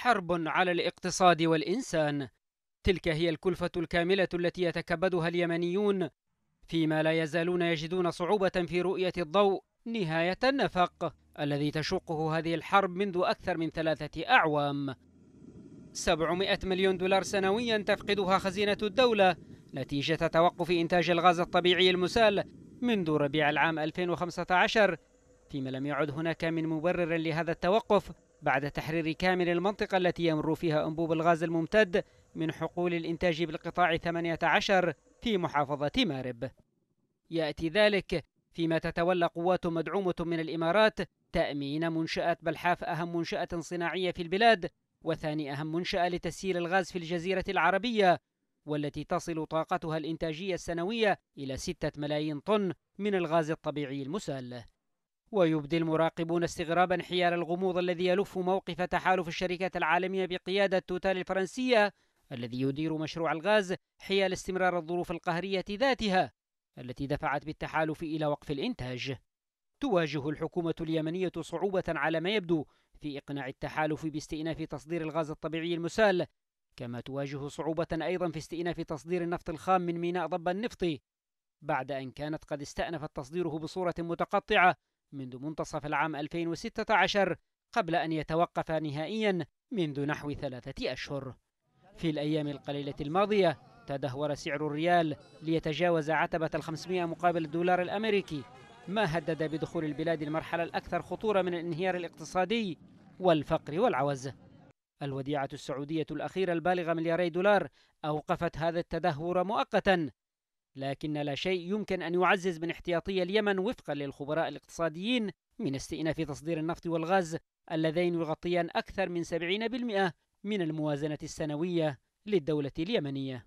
حرب على الاقتصاد والإنسان تلك هي الكلفة الكاملة التي يتكبدها اليمنيون فيما لا يزالون يجدون صعوبة في رؤية الضوء نهاية النفق الذي تشقه هذه الحرب منذ أكثر من ثلاثة أعوام 700 مليون دولار سنويا تفقدها خزينة الدولة نتيجة توقف إنتاج الغاز الطبيعي المسال منذ ربيع العام 2015 فيما لم يعد هناك من مبرر لهذا التوقف بعد تحرير كامل المنطقة التي يمر فيها أنبوب الغاز الممتد من حقول الإنتاج بالقطاع 18 في محافظة مارب يأتي ذلك فيما تتولى قوات مدعومة من الإمارات تأمين منشأة بلحاف أهم منشأة صناعية في البلاد وثاني أهم منشأة لتسيير الغاز في الجزيرة العربية والتي تصل طاقتها الإنتاجية السنوية إلى 6 ملايين طن من الغاز الطبيعي المسال ويبدي المراقبون استغرابا حيال الغموض الذي يلف موقف تحالف الشركات العالمية بقيادة توتال الفرنسية الذي يدير مشروع الغاز حيال استمرار الظروف القهرية ذاتها التي دفعت بالتحالف إلى وقف الإنتاج تواجه الحكومة اليمنية صعوبة على ما يبدو في إقناع التحالف باستئناف تصدير الغاز الطبيعي المسال كما تواجه صعوبة أيضا في استئناف تصدير النفط الخام من ميناء ضب النفط بعد أن كانت قد استأنفت تصديره بصورة متقطعة منذ منتصف العام 2016 قبل أن يتوقف نهائيا منذ نحو ثلاثة أشهر في الأيام القليلة الماضية تدهور سعر الريال ليتجاوز عتبة ال 500 مقابل الدولار الأمريكي ما هدد بدخول البلاد المرحلة الأكثر خطورة من الانهيار الاقتصادي والفقر والعوز الوديعة السعودية الأخيرة البالغة ملياري دولار أوقفت هذا التدهور مؤقتا لكن لا شيء يمكن أن يعزز من احتياطي اليمن وفقا للخبراء الاقتصاديين من استئناف تصدير النفط والغاز اللذين يغطيان أكثر من 70% من الموازنة السنوية للدولة اليمنية.